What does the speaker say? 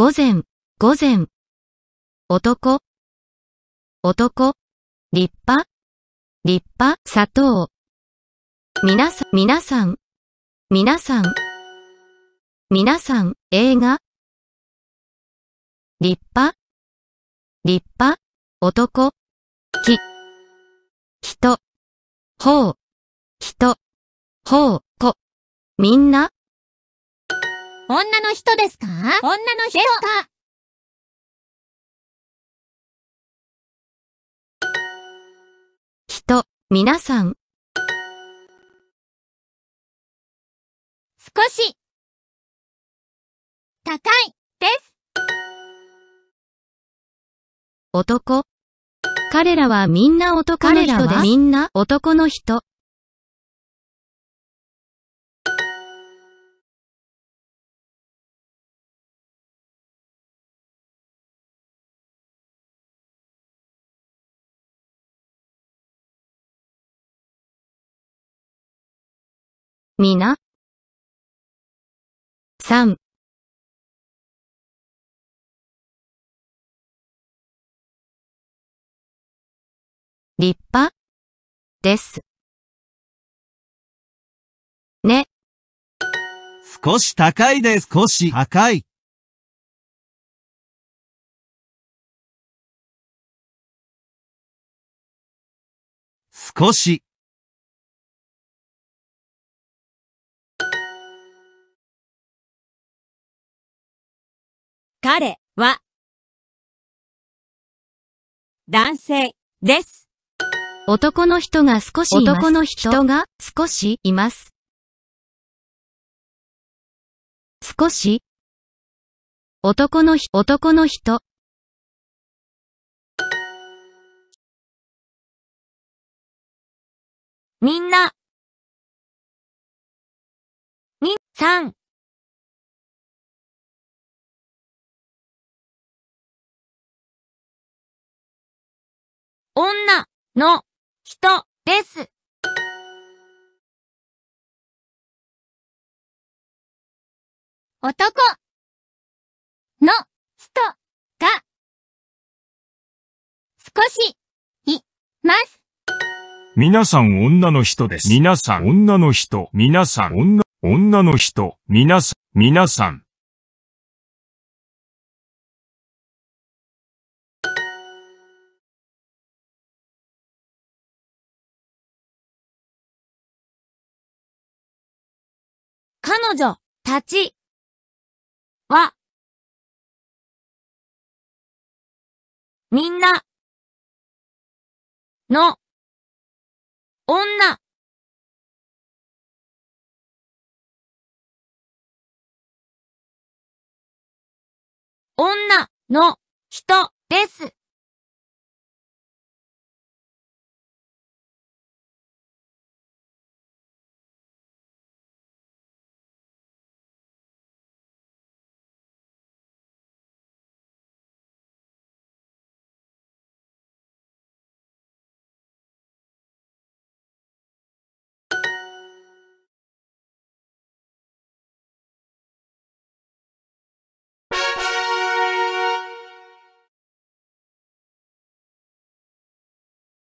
午前、午前。男、男。立派、立派、砂糖。皆さん、皆さん、皆さん。皆さん、映画。立派、立派、男。き、人、ほう、人、ほう、こ。みんな、女の人ですか女の人ですか人、皆さん。少し、高い、です。男。彼らはみんな男の人でみんな男の人。みな。3立派です。ね。少し高いです。少し高い。少し彼は男性です。男の人が少しいます。男の人が少しいます。少し男の人、男の人。みんな、に、さん。女の人です。男の人が少しいます。皆さん女の人です。皆さん女の人。皆さん女、女の人。皆さん、皆さん。彼女たちは、みんな、の、女。女の人です。